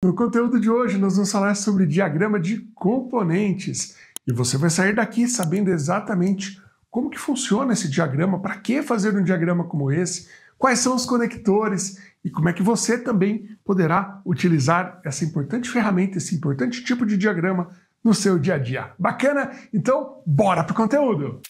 No conteúdo de hoje, nós vamos falar sobre diagrama de componentes e você vai sair daqui sabendo exatamente como que funciona esse diagrama, para que fazer um diagrama como esse, quais são os conectores e como é que você também poderá utilizar essa importante ferramenta, esse importante tipo de diagrama no seu dia a dia. Bacana? Então, bora para o conteúdo!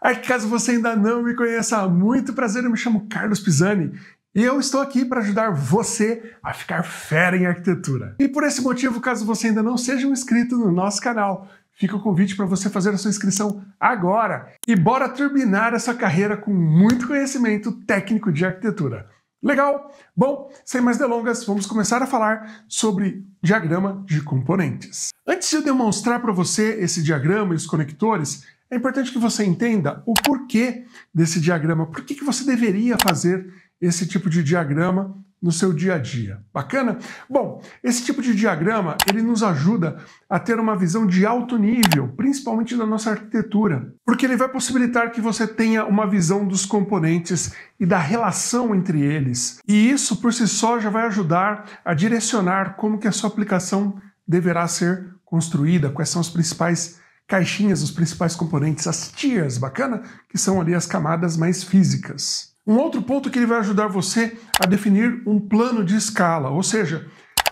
Aqui, caso você ainda não me conheça, muito prazer, eu me chamo Carlos Pisani e eu estou aqui para ajudar você a ficar fera em arquitetura. E por esse motivo, caso você ainda não seja um inscrito no nosso canal, fica o convite para você fazer a sua inscrição agora e bora terminar a sua carreira com muito conhecimento técnico de arquitetura. Legal? Bom, sem mais delongas, vamos começar a falar sobre diagrama de componentes. Antes de eu demonstrar para você esse diagrama e os conectores, é importante que você entenda o porquê desse diagrama, por que, que você deveria fazer esse tipo de diagrama no seu dia a dia. Bacana? Bom, esse tipo de diagrama ele nos ajuda a ter uma visão de alto nível, principalmente da nossa arquitetura, porque ele vai possibilitar que você tenha uma visão dos componentes e da relação entre eles. E isso por si só já vai ajudar a direcionar como que a sua aplicação deverá ser construída, quais são os principais caixinhas, os principais componentes, as tiers, bacana? Que são ali as camadas mais físicas. Um outro ponto que ele vai ajudar você a definir um plano de escala, ou seja,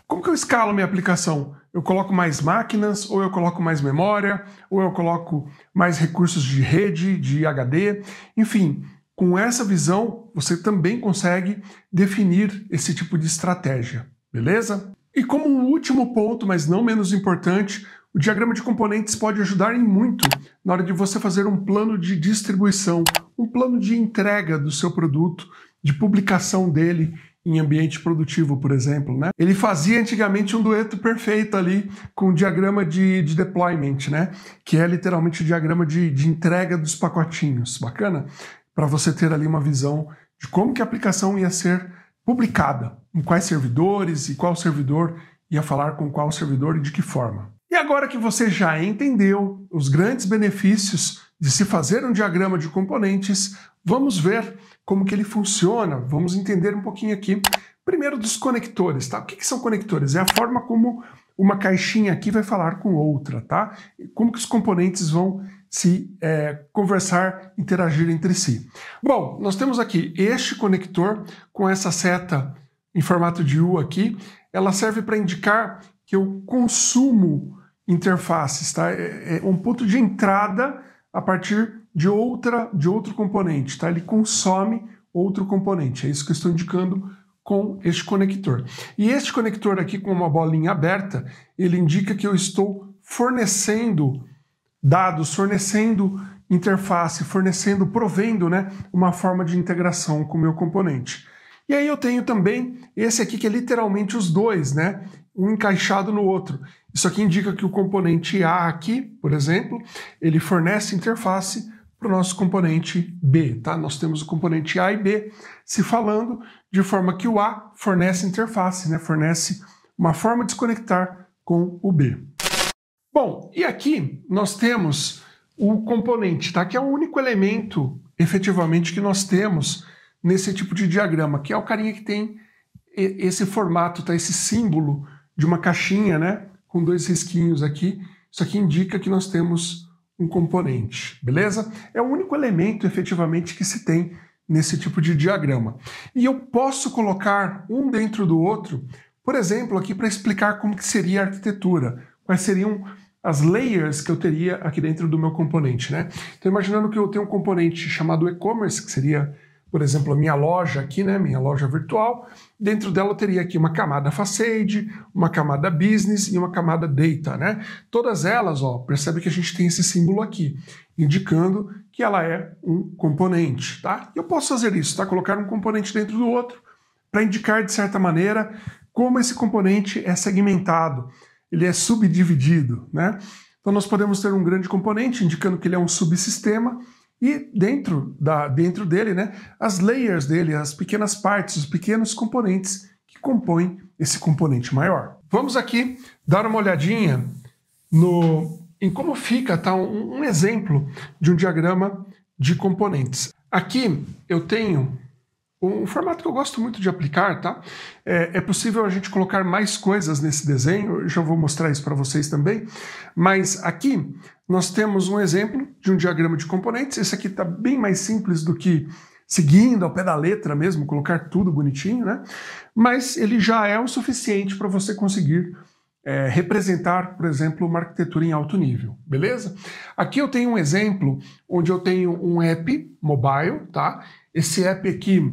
como que eu escalo minha aplicação? Eu coloco mais máquinas, ou eu coloco mais memória, ou eu coloco mais recursos de rede, de HD, enfim, com essa visão, você também consegue definir esse tipo de estratégia, beleza? E como um último ponto, mas não menos importante, o diagrama de componentes pode ajudar em muito na hora de você fazer um plano de distribuição, um plano de entrega do seu produto, de publicação dele em ambiente produtivo, por exemplo. Né? Ele fazia antigamente um dueto perfeito ali com o diagrama de, de deployment, né? que é literalmente o diagrama de, de entrega dos pacotinhos. Bacana? Para você ter ali uma visão de como que a aplicação ia ser publicada, em quais servidores e qual servidor ia falar com qual servidor e de que forma. E agora que você já entendeu os grandes benefícios de se fazer um diagrama de componentes, vamos ver como que ele funciona, vamos entender um pouquinho aqui. Primeiro dos conectores, tá? O que, que são conectores? É a forma como uma caixinha aqui vai falar com outra, tá? Como que os componentes vão se é, conversar, interagir entre si. Bom, nós temos aqui este conector com essa seta em formato de U aqui. Ela serve para indicar que eu consumo interfaces, tá? É, é, um ponto de entrada a partir de outra de outro componente, tá? Ele consome outro componente. É isso que eu estou indicando com este conector. E este conector aqui com uma bolinha aberta, ele indica que eu estou fornecendo dados, fornecendo interface, fornecendo, provendo, né, uma forma de integração com o meu componente. E aí eu tenho também esse aqui que é literalmente os dois, né? Um encaixado no outro. Isso aqui indica que o componente A aqui, por exemplo, ele fornece interface para o nosso componente B, tá? Nós temos o componente A e B se falando de forma que o A fornece interface, né? Fornece uma forma de se conectar com o B. Bom, e aqui nós temos o componente, tá? Que é o único elemento efetivamente que nós temos nesse tipo de diagrama, que é o carinha que tem esse formato, tá? Esse símbolo de uma caixinha, né? com dois risquinhos aqui. Isso aqui indica que nós temos um componente, beleza? É o único elemento efetivamente que se tem nesse tipo de diagrama. E eu posso colocar um dentro do outro, por exemplo, aqui para explicar como que seria a arquitetura, quais seriam as layers que eu teria aqui dentro do meu componente, né? Então, imaginando que eu tenho um componente chamado e-commerce, que seria por exemplo, a minha loja aqui, né, minha loja virtual, dentro dela eu teria aqui uma camada facade, uma camada business e uma camada data, né? Todas elas, ó, percebe que a gente tem esse símbolo aqui, indicando que ela é um componente, tá? Eu posso fazer isso, tá? Colocar um componente dentro do outro para indicar de certa maneira como esse componente é segmentado, ele é subdividido, né? Então nós podemos ter um grande componente indicando que ele é um subsistema e dentro, da, dentro dele, né, as layers dele, as pequenas partes, os pequenos componentes que compõem esse componente maior. Vamos aqui dar uma olhadinha no, em como fica tá, um, um exemplo de um diagrama de componentes. Aqui eu tenho um formato que eu gosto muito de aplicar, tá? É, é, possível a gente colocar mais coisas nesse desenho, eu já vou mostrar isso para vocês também, mas aqui nós temos um exemplo de um diagrama de componentes. Esse aqui está bem mais simples do que seguindo ao pé da letra mesmo, colocar tudo bonitinho, né? Mas ele já é o suficiente para você conseguir é, representar, por exemplo, uma arquitetura em alto nível, beleza? Aqui eu tenho um exemplo onde eu tenho um app mobile, tá? Esse app aqui,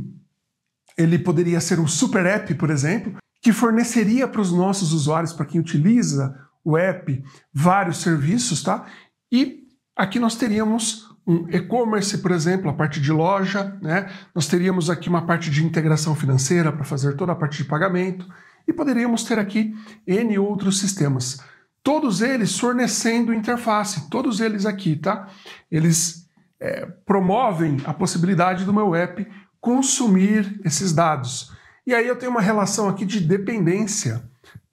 ele poderia ser um super app, por exemplo, que forneceria para os nossos usuários, para quem utiliza o app, vários serviços, tá? E aqui nós teríamos um e-commerce, por exemplo, a parte de loja, né? Nós teríamos aqui uma parte de integração financeira para fazer toda a parte de pagamento e poderíamos ter aqui N outros sistemas. Todos eles fornecendo interface, todos eles aqui, tá? Eles é, promovem a possibilidade do meu app consumir esses dados. E aí eu tenho uma relação aqui de dependência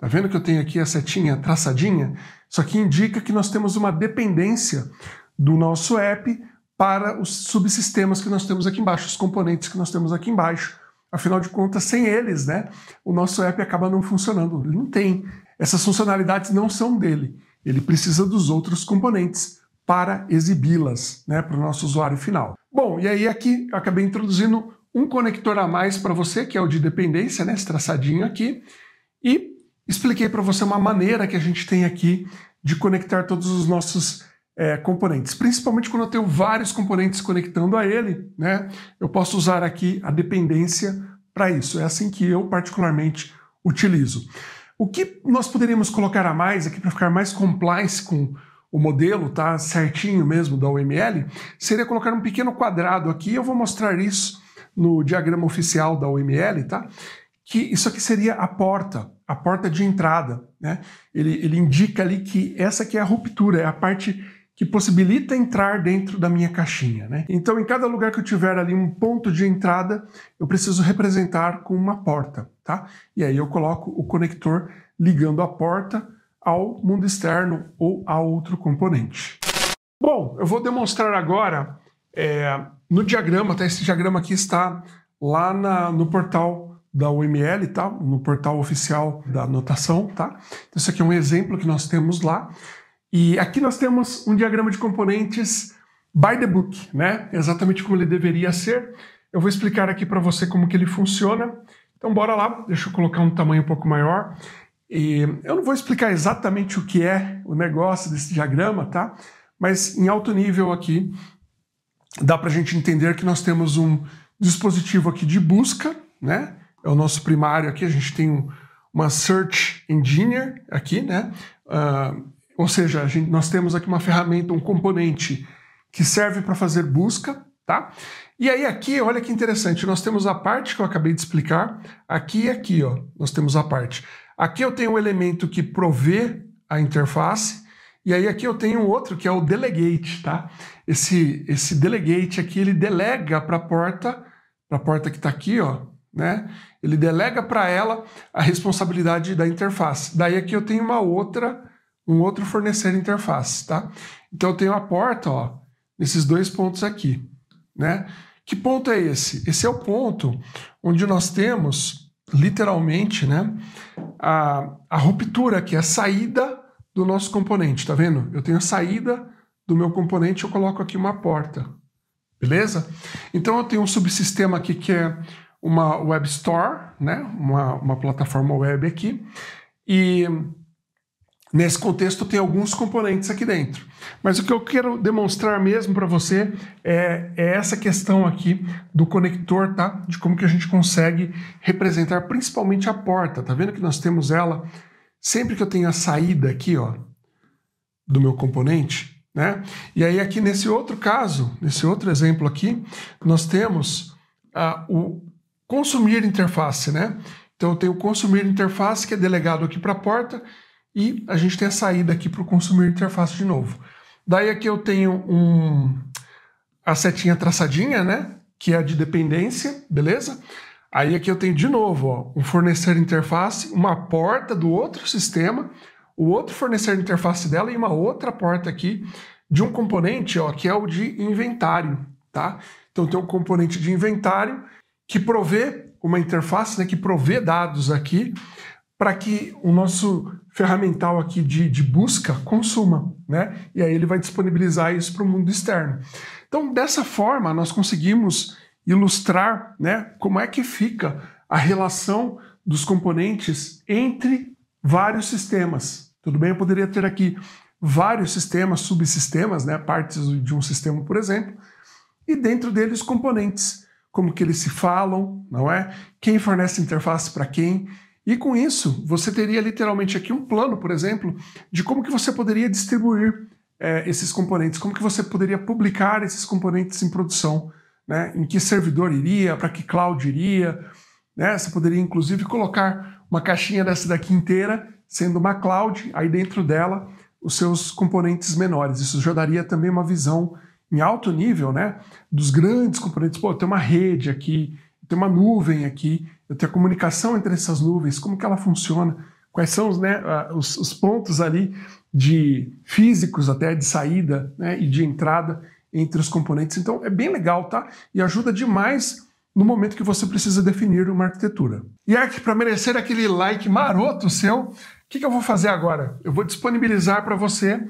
Tá vendo que eu tenho aqui a setinha traçadinha? Isso aqui indica que nós temos uma dependência do nosso app para os subsistemas que nós temos aqui embaixo, os componentes que nós temos aqui embaixo. Afinal de contas, sem eles, né, o nosso app acaba não funcionando. Ele não tem. Essas funcionalidades não são dele. Ele precisa dos outros componentes para exibi-las né, para o nosso usuário final. Bom, e aí aqui eu acabei introduzindo um conector a mais para você, que é o de dependência, né, esse traçadinho aqui. E expliquei para você uma maneira que a gente tem aqui de conectar todos os nossos é, componentes, principalmente quando eu tenho vários componentes conectando a ele, né? Eu posso usar aqui a dependência para isso. É assim que eu particularmente utilizo. O que nós poderíamos colocar a mais aqui para ficar mais compliance com o modelo, tá certinho mesmo da OML, seria colocar um pequeno quadrado aqui. Eu vou mostrar isso no diagrama oficial da OML, tá? que isso aqui seria a porta, a porta de entrada. Né? Ele, ele indica ali que essa que é a ruptura, é a parte que possibilita entrar dentro da minha caixinha. Né? Então, em cada lugar que eu tiver ali um ponto de entrada, eu preciso representar com uma porta. Tá? E aí eu coloco o conector ligando a porta ao mundo externo ou a outro componente. Bom, eu vou demonstrar agora é, no diagrama, tá? esse diagrama aqui está lá na, no portal da OML, tá? no portal oficial da anotação. Tá? Então, isso aqui é um exemplo que nós temos lá. E aqui nós temos um diagrama de componentes by the book, né? exatamente como ele deveria ser. Eu vou explicar aqui para você como que ele funciona. Então bora lá, deixa eu colocar um tamanho um pouco maior. E eu não vou explicar exatamente o que é o negócio desse diagrama, tá? Mas em alto nível aqui, dá para a gente entender que nós temos um dispositivo aqui de busca, né? é o nosso primário aqui. A gente tem um, uma search engineer aqui, né? Uh, ou seja, gente, nós temos aqui uma ferramenta, um componente que serve para fazer busca, tá? E aí aqui, olha que interessante, nós temos a parte que eu acabei de explicar, aqui e aqui, ó, nós temos a parte. Aqui eu tenho um elemento que provê a interface, e aí aqui eu tenho outro que é o delegate, tá? Esse, esse delegate aqui, ele delega para a porta, para a porta que está aqui, ó, né? Ele delega para ela a responsabilidade da interface. Daí aqui eu tenho uma outra, um outro fornecer interface, tá? Então eu tenho a porta, ó, nesses dois pontos aqui, né? Que ponto é esse? Esse é o ponto onde nós temos, literalmente, né, a, a ruptura, que é a saída do nosso componente, tá vendo? Eu tenho a saída do meu componente, eu coloco aqui uma porta, beleza? Então eu tenho um subsistema aqui que é uma web store, né? uma, uma plataforma web aqui, e nesse contexto tem alguns componentes aqui dentro. Mas o que eu quero demonstrar mesmo para você é, é, essa questão aqui do conector, tá? De como que a gente consegue representar principalmente a porta. Tá vendo que nós temos ela sempre que eu tenho a saída aqui, ó, do meu componente, né? E aí aqui nesse outro caso, nesse outro exemplo aqui, nós temos ah, o, consumir interface, né? Então eu tenho consumir interface que é delegado aqui para a porta e a gente tem a saída aqui para o consumir interface de novo. Daí aqui eu tenho um, a setinha traçadinha, né? Que é a de dependência, beleza? Aí aqui eu tenho de novo ó, um fornecer interface, uma porta do outro sistema, o outro fornecer interface dela e uma outra porta aqui de um componente ó, que é o de inventário, tá? Então tem um componente de inventário que provê uma interface né, que provê dados aqui para que o nosso ferramental aqui de, de, busca consuma, né? E aí ele vai disponibilizar isso para o mundo externo. Então, dessa forma, nós conseguimos ilustrar né, como é que fica a relação dos componentes entre vários sistemas. Tudo bem, eu poderia ter aqui vários sistemas, subsistemas, né, partes de um sistema, por exemplo, e dentro deles componentes como que eles se falam, não é? Quem fornece interface para quem? E com isso, você teria literalmente aqui um plano, por exemplo, de como que você poderia distribuir é, esses componentes, como que você poderia publicar esses componentes em produção, né? Em que servidor iria, para que cloud iria, né? Você poderia inclusive colocar uma caixinha dessa daqui inteira, sendo uma cloud, aí dentro dela os seus componentes menores. Isso já daria também uma visão em alto nível, né, dos grandes componentes. Pô, tem uma rede aqui, tem uma nuvem aqui, eu tenho a comunicação entre essas nuvens, como que ela funciona, quais são os, né, os, os pontos ali de físicos até de saída né, e de entrada entre os componentes. Então é bem legal, tá? E ajuda demais no momento que você precisa definir uma arquitetura. E aqui, para merecer aquele like maroto seu, o que, que eu vou fazer agora? Eu vou disponibilizar para você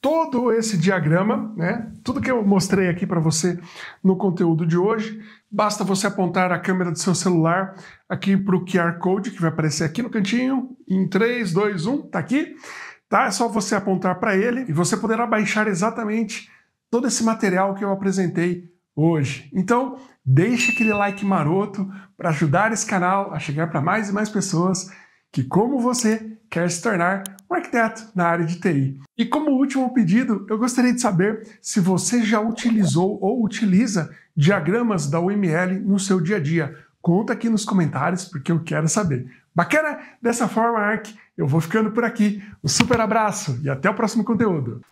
todo esse diagrama, né? Tudo que eu mostrei aqui para você no conteúdo de hoje, basta você apontar a câmera do seu celular aqui para o QR Code que vai aparecer aqui no cantinho, em 3, 2, 1, tá aqui, tá? É só você apontar para ele e você poderá baixar exatamente todo esse material que eu apresentei hoje. Então, deixa aquele like maroto para ajudar esse canal a chegar para mais e mais pessoas que, como você, quer se tornar um arquiteto na área de TI. E como último pedido, eu gostaria de saber se você já utilizou ou utiliza diagramas da UML no seu dia a dia. Conta aqui nos comentários porque eu quero saber. Bacana? Dessa forma, Ark, eu vou ficando por aqui. Um super abraço e até o próximo conteúdo.